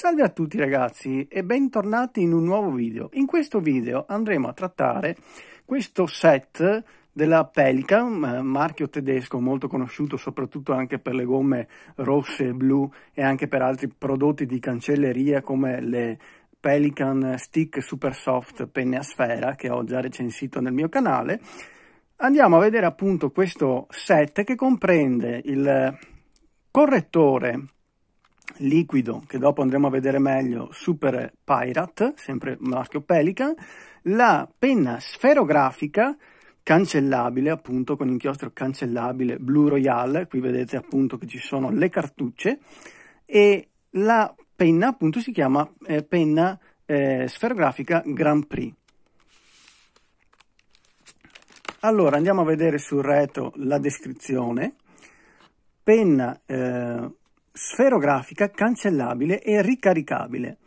Salve a tutti ragazzi e bentornati in un nuovo video. In questo video andremo a trattare questo set della Pelican, eh, marchio tedesco molto conosciuto soprattutto anche per le gomme rosse e blu e anche per altri prodotti di cancelleria come le Pelican Stick Super Soft penne a sfera che ho già recensito nel mio canale. Andiamo a vedere appunto questo set che comprende il correttore liquido, che dopo andremo a vedere meglio, Super Pirate, sempre marchio Pelican, la penna sferografica cancellabile, appunto, con inchiostro cancellabile Blue Royale, qui vedete appunto che ci sono le cartucce, e la penna appunto si chiama eh, penna eh, sferografica Grand Prix. Allora andiamo a vedere sul retro la descrizione. Penna eh, sferografica cancellabile e ricaricabile.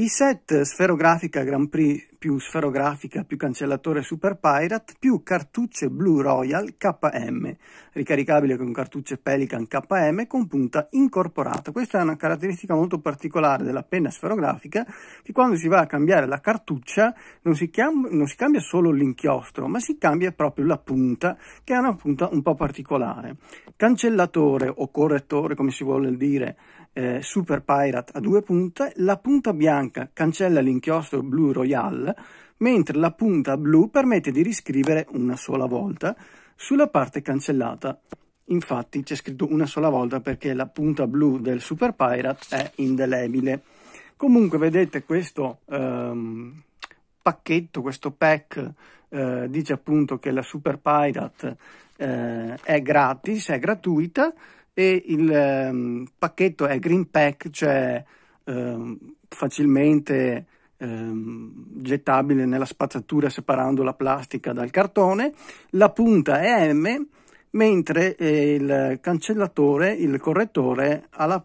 I set sferografica Grand Prix più sferografica più cancellatore Super Pirate più cartucce Blue Royal KM, ricaricabile con cartucce Pelican KM con punta incorporata. Questa è una caratteristica molto particolare della penna sferografica che quando si va a cambiare la cartuccia non si, non si cambia solo l'inchiostro ma si cambia proprio la punta che è una punta un po' particolare. Cancellatore o correttore come si vuole dire eh, Super Pirate a due punte, la punta bianca cancella l'inchiostro blu Royal, mentre la punta blu permette di riscrivere una sola volta sulla parte cancellata. Infatti c'è scritto una sola volta perché la punta blu del Super Pirate è indelebile. Comunque vedete questo ehm, pacchetto, questo pack eh, dice appunto che la Super Pirate eh, è gratis, è gratuita e il um, pacchetto è Green Pack, cioè um, facilmente ehm, gettabile nella spazzatura separando la plastica dal cartone, la punta è M, mentre eh, il cancellatore, il correttore ha la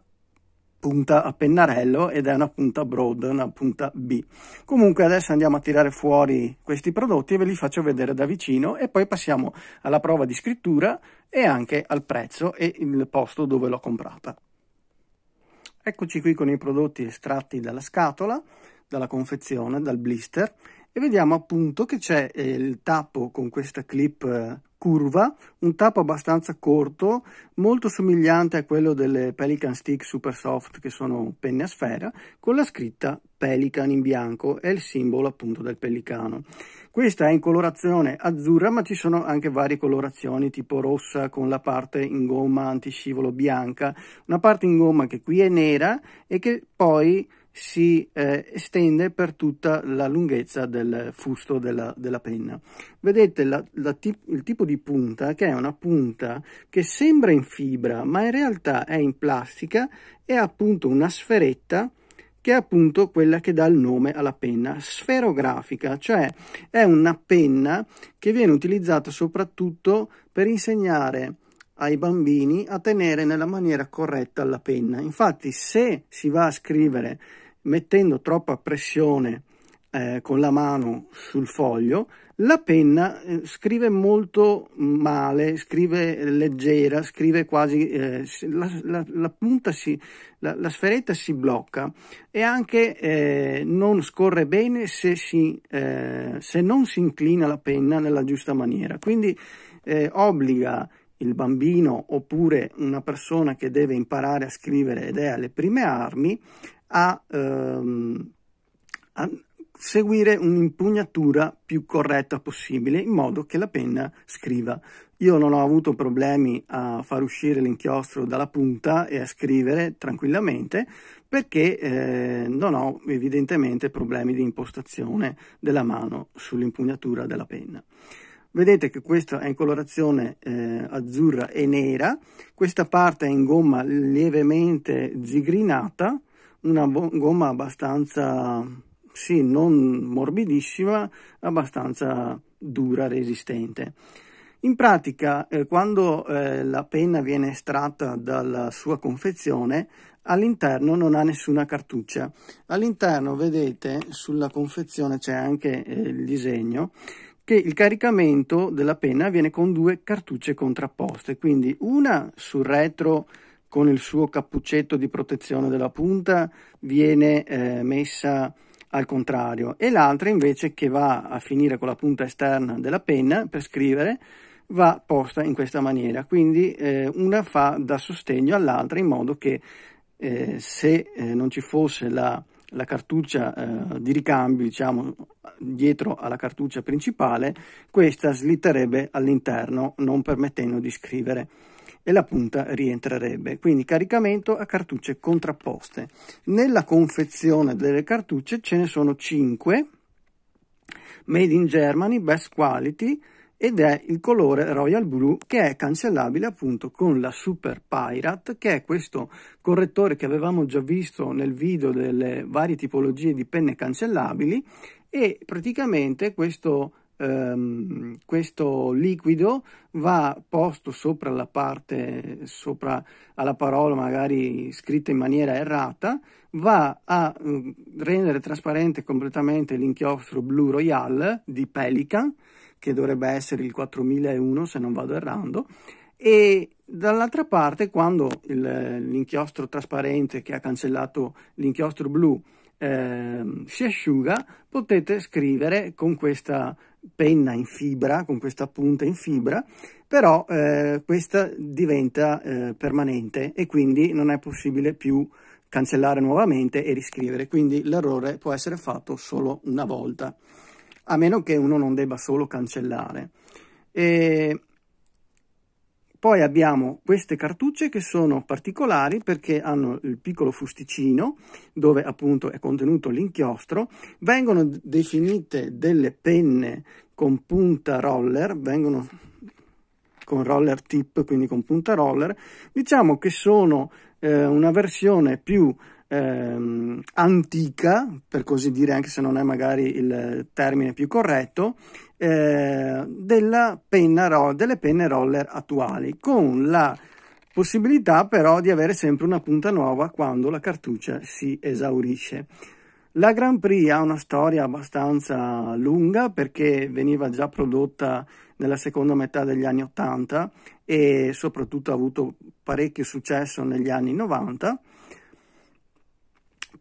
punta a pennarello ed è una punta broad, una punta B. Comunque adesso andiamo a tirare fuori questi prodotti e ve li faccio vedere da vicino e poi passiamo alla prova di scrittura e anche al prezzo e il posto dove l'ho comprata. Eccoci qui con i prodotti estratti dalla scatola, dalla confezione, dal blister e vediamo appunto che c'è eh, il tappo con questa clip eh, curva, un tappo abbastanza corto, molto somigliante a quello delle Pelican Stick Super Soft che sono penne a sfera, con la scritta Pelican in bianco, è il simbolo appunto del pellicano. Questa è in colorazione azzurra, ma ci sono anche varie colorazioni, tipo rossa con la parte in gomma antiscivolo bianca, una parte in gomma che qui è nera e che poi si eh, estende per tutta la lunghezza del fusto della, della penna. Vedete la, la tip, il tipo di punta che è una punta che sembra in fibra ma in realtà è in plastica e ha appunto una sferetta che è appunto quella che dà il nome alla penna, sferografica, cioè è una penna che viene utilizzata soprattutto per insegnare ai bambini a tenere nella maniera corretta la penna. Infatti se si va a scrivere mettendo troppa pressione eh, con la mano sul foglio, la penna eh, scrive molto male, scrive leggera, scrive quasi... Eh, la, la, la, punta si... La, la, sferetta si blocca e anche eh, non scorre bene se, si, eh, se non si inclina la penna nella giusta maniera. Quindi eh, obbliga il bambino oppure una persona che deve imparare a scrivere ed è alle prime armi a, ehm, a seguire un'impugnatura più corretta possibile in modo che la penna scriva. Io non ho avuto problemi a far uscire l'inchiostro dalla punta e a scrivere tranquillamente perché eh, non ho evidentemente problemi di impostazione della mano sull'impugnatura della penna. Vedete che questa è in colorazione eh, azzurra e nera, questa parte è in gomma lievemente zigrinata una gomma abbastanza, sì, non morbidissima, abbastanza dura, resistente. In pratica, eh, quando eh, la penna viene estratta dalla sua confezione, all'interno non ha nessuna cartuccia. All'interno, vedete, sulla confezione c'è anche eh, il disegno, che il caricamento della penna avviene con due cartucce contrapposte, quindi una sul retro con il suo cappuccetto di protezione della punta viene eh, messa al contrario e l'altra invece che va a finire con la punta esterna della penna per scrivere va posta in questa maniera quindi eh, una fa da sostegno all'altra in modo che eh, se eh, non ci fosse la, la cartuccia eh, di ricambio diciamo dietro alla cartuccia principale questa slitterebbe all'interno non permettendo di scrivere e la punta rientrerebbe, quindi caricamento a cartucce contrapposte. Nella confezione delle cartucce ce ne sono 5, made in Germany, best quality, ed è il colore Royal Blue che è cancellabile appunto con la Super Pirate che è questo correttore che avevamo già visto nel video delle varie tipologie di penne cancellabili e praticamente questo ehm, questo liquido va posto sopra la parte, sopra alla parola magari scritta in maniera errata, va a mm, rendere trasparente completamente l'inchiostro blu Royal di Pelican, che dovrebbe essere il 4001 se non vado errando, e dall'altra parte quando il, l'inchiostro trasparente che ha cancellato l'inchiostro blu Ehm, si asciuga, potete scrivere con questa penna in fibra, con questa punta in fibra, però eh, questa diventa eh, permanente e quindi non è possibile più cancellare nuovamente e riscrivere, quindi l'errore può essere fatto solo una volta, a meno che uno non debba solo cancellare. E poi abbiamo queste cartucce che sono particolari perché hanno il piccolo fusticino dove appunto è contenuto l'inchiostro, vengono definite delle penne con punta roller, vengono con roller tip, quindi con punta roller, diciamo che sono eh, una versione più ehm, antica, per così dire, anche se non è magari il termine più corretto, eh, penna, delle penne roller attuali, con la possibilità però di avere sempre una punta nuova quando la cartuccia si esaurisce. La Grand Prix ha una storia abbastanza lunga perché veniva già prodotta nella seconda metà degli anni 80 e soprattutto ha avuto parecchio successo negli anni 90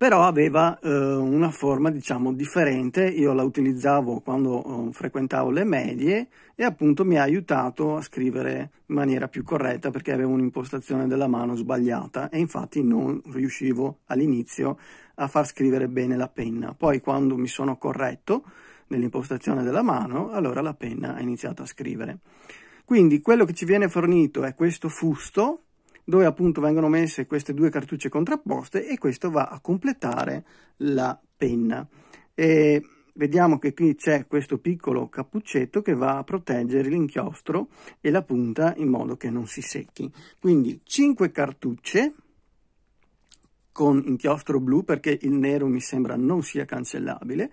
però aveva eh, una forma diciamo differente, io la utilizzavo quando eh, frequentavo le medie e appunto mi ha aiutato a scrivere in maniera più corretta perché avevo un'impostazione della mano sbagliata e infatti non riuscivo all'inizio a far scrivere bene la penna. Poi quando mi sono corretto nell'impostazione della mano, allora la penna ha iniziato a scrivere. Quindi quello che ci viene fornito è questo fusto dove appunto vengono messe queste due cartucce contrapposte e questo va a completare la penna. E vediamo che qui c'è questo piccolo cappuccetto che va a proteggere l'inchiostro e la punta in modo che non si secchi. Quindi 5 cartucce con inchiostro blu perché il nero mi sembra non sia cancellabile,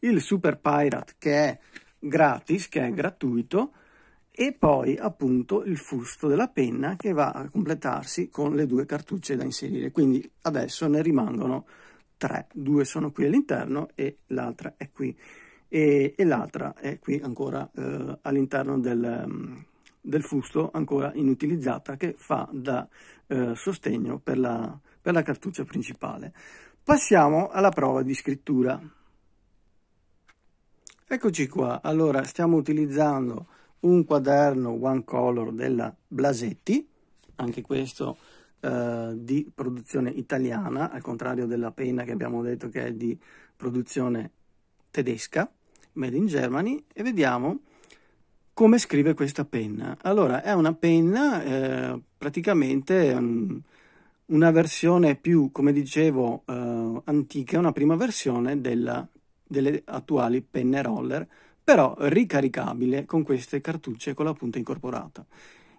il Super Pirate che è gratis, che è gratuito, e poi appunto il fusto della penna che va a completarsi con le due cartucce da inserire. Quindi adesso ne rimangono tre, due sono qui all'interno e l'altra è qui e, e l'altra è qui ancora eh, all'interno del, mm, del, fusto ancora inutilizzata che fa da eh, sostegno per la, per la cartuccia principale. Passiamo alla prova di scrittura. Eccoci qua, allora stiamo utilizzando un quaderno One Color della Blasetti, anche questo eh, di produzione italiana, al contrario della penna che abbiamo detto che è di produzione tedesca, made in Germany, e vediamo come scrive questa penna. Allora, è una penna eh, praticamente um, una versione più, come dicevo, eh, antica, una prima versione della, delle attuali penne roller, però ricaricabile con queste cartucce con la punta incorporata.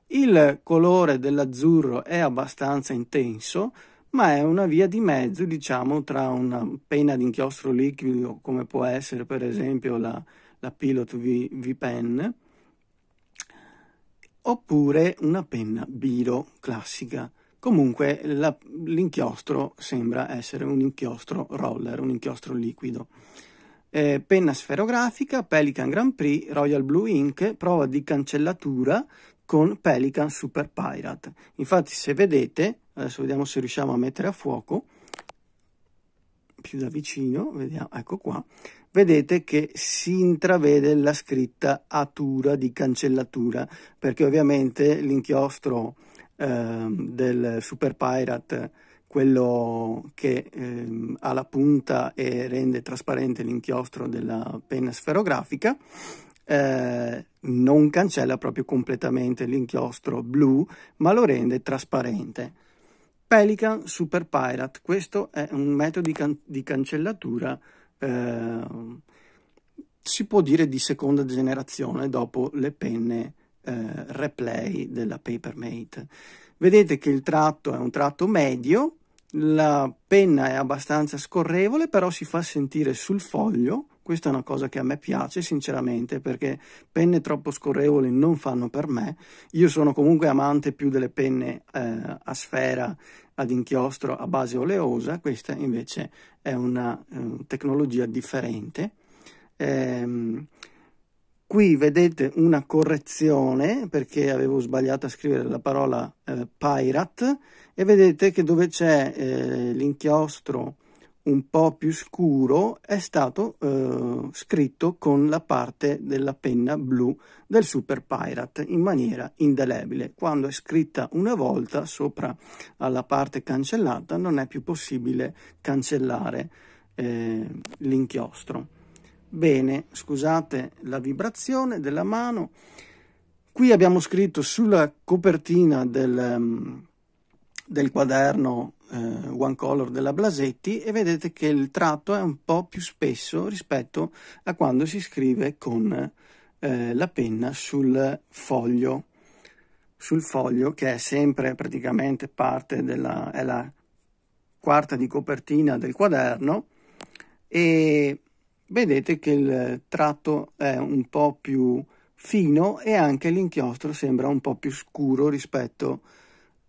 Il colore dell'azzurro è abbastanza intenso, ma è una via di mezzo, diciamo, tra una penna di inchiostro liquido, come può essere per esempio la, la Pilot v, v Pen, oppure una penna Biro classica. Comunque l'inchiostro sembra essere un inchiostro roller, un inchiostro liquido eh, penna sferografica, Pelican Grand Prix, Royal Blue Ink, prova di cancellatura con Pelican Super Pirate. Infatti se vedete, adesso vediamo se riusciamo a mettere a fuoco, più da vicino, vediamo, ecco qua, vedete che si intravede la scritta atura di cancellatura, perché ovviamente l'inchiostro eh, del Super Pirate quello che ehm, ha la punta e rende trasparente l'inchiostro della penna sferografica, eh, non cancella proprio completamente l'inchiostro blu, ma lo rende trasparente. Pelican Super Pirate, questo è un metodo di, can di cancellatura, eh, si può dire di seconda generazione dopo le penne eh, replay della Papermate. Vedete che il tratto è un tratto medio, la penna è abbastanza scorrevole, però si fa sentire sul foglio. Questa è una cosa che a me piace sinceramente perché penne troppo scorrevoli non fanno per me. Io sono comunque amante più delle penne eh, a sfera, ad inchiostro, a base oleosa. Questa invece è una eh, tecnologia differente. Ehm, qui vedete una correzione perché avevo sbagliato a scrivere la parola eh, pirate e vedete che dove c'è eh, l'inchiostro un po' più scuro è stato eh, scritto con la parte della penna blu del Super Pirate in maniera indelebile. Quando è scritta una volta sopra alla parte cancellata non è più possibile cancellare eh, l'inchiostro. Bene, scusate la vibrazione della mano. Qui abbiamo scritto sulla copertina del... Um, del quaderno eh, One Color della Blasetti e vedete che il tratto è un po' più spesso rispetto a quando si scrive con eh, la penna sul foglio sul foglio che è sempre praticamente parte della è la quarta di copertina del quaderno e vedete che il tratto è un po' più fino e anche l'inchiostro sembra un po' più scuro rispetto a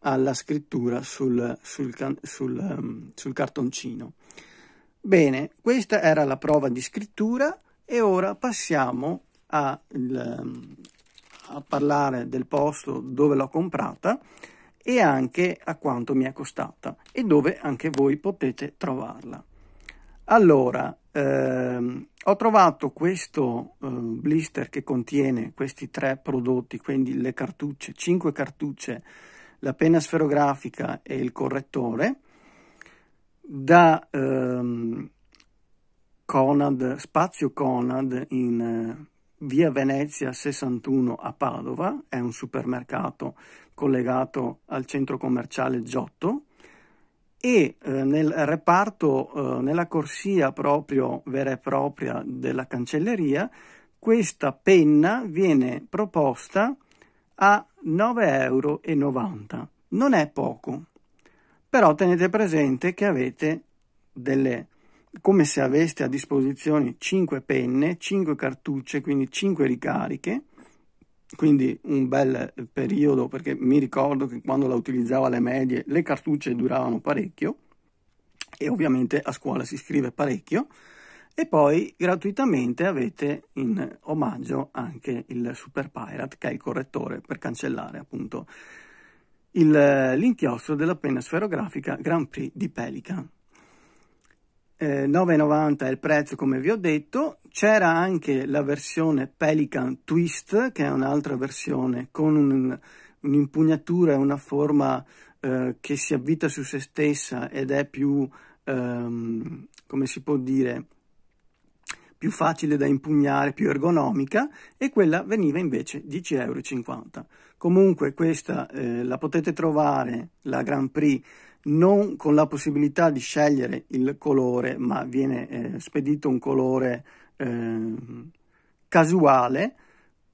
alla scrittura sul, sul, sul, ehm, sul cartoncino. Bene, questa era la prova di scrittura e ora passiamo a, ehm, a parlare del posto dove l'ho comprata e anche a quanto mi è costata e dove anche voi potete trovarla. Allora, ehm, ho trovato questo eh, blister che contiene questi tre prodotti, quindi le cartucce, 5 cartucce la penna sferografica e il correttore, da ehm, Conad, Spazio Conad in eh, via Venezia 61 a Padova, è un supermercato collegato al centro commerciale Giotto e eh, nel reparto, eh, nella corsia proprio vera e propria della cancelleria, questa penna viene proposta a 9,90 euro. Non è poco, però tenete presente che avete delle come se aveste a disposizione 5 penne, 5 cartucce, quindi 5 ricariche, quindi un bel periodo perché mi ricordo che quando la utilizzavo alle medie le cartucce duravano parecchio e ovviamente a scuola si scrive parecchio e poi gratuitamente avete in omaggio anche il Super Pirate che è il correttore per cancellare appunto il, l'inchiostro della penna sferografica Grand Prix di Pelican. Eh, 9,90 è il prezzo come vi ho detto, c'era anche la versione Pelican Twist che è un'altra versione con un, un'impugnatura e una forma eh, che si avvita su se stessa ed è più, ehm, come si può dire, più facile da impugnare, più ergonomica, e quella veniva invece 10,50 euro. Comunque questa eh, la potete trovare, la Grand Prix, non con la possibilità di scegliere il colore, ma viene eh, spedito un colore eh, casuale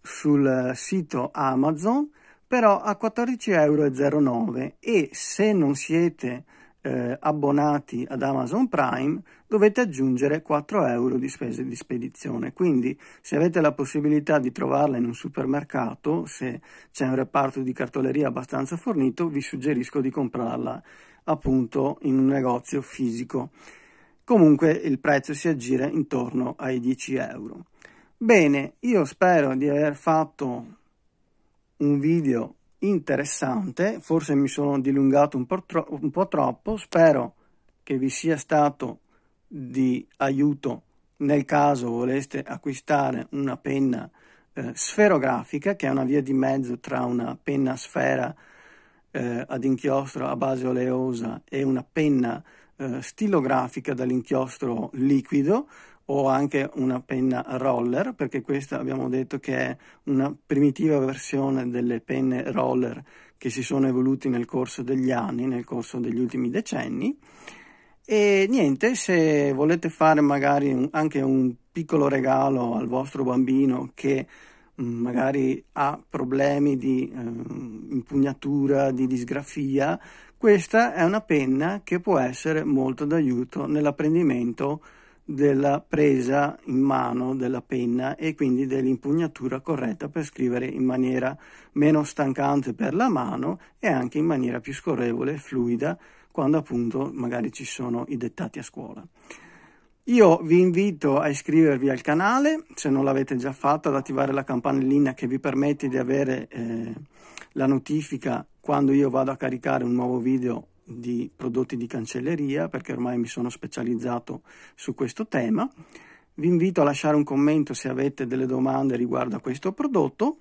sul sito Amazon, però a 14,09 euro e se non siete eh, abbonati ad Amazon Prime dovete aggiungere 4 euro di spese di spedizione. Quindi se avete la possibilità di trovarla in un supermercato, se c'è un reparto di cartoleria abbastanza fornito, vi suggerisco di comprarla appunto in un negozio fisico. Comunque il prezzo si aggira intorno ai 10 euro. Bene, io spero di aver fatto un video interessante, forse mi sono dilungato un po, tro un po troppo, spero che vi sia stato di aiuto nel caso voleste acquistare una penna eh, sferografica, che è una via di mezzo tra una penna sfera eh, ad inchiostro a base oleosa e una penna eh, stilografica dall'inchiostro liquido, o anche una penna roller, perché questa abbiamo detto che è una primitiva versione delle penne roller che si sono evoluti nel corso degli anni, nel corso degli ultimi decenni. E niente, se volete fare magari un, anche un piccolo regalo al vostro bambino che mm, magari ha problemi di eh, impugnatura, di disgrafia, questa è una penna che può essere molto d'aiuto nell'apprendimento della presa in mano della penna e quindi dell'impugnatura corretta per scrivere in maniera meno stancante per la mano e anche in maniera più scorrevole e fluida quando appunto magari ci sono i dettati a scuola. Io vi invito a iscrivervi al canale, se non l'avete già fatto, ad attivare la campanellina che vi permette di avere eh, la notifica quando io vado a caricare un nuovo video di prodotti di cancelleria perché ormai mi sono specializzato su questo tema. Vi invito a lasciare un commento se avete delle domande riguardo a questo prodotto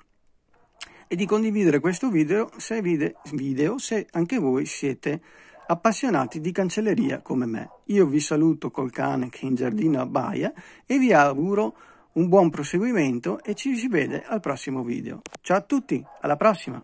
e di condividere questo video se, vide, video se anche voi siete appassionati di cancelleria come me. Io vi saluto col cane che in giardino abbaia e vi auguro un buon proseguimento e ci si vede al prossimo video. Ciao a tutti, alla prossima!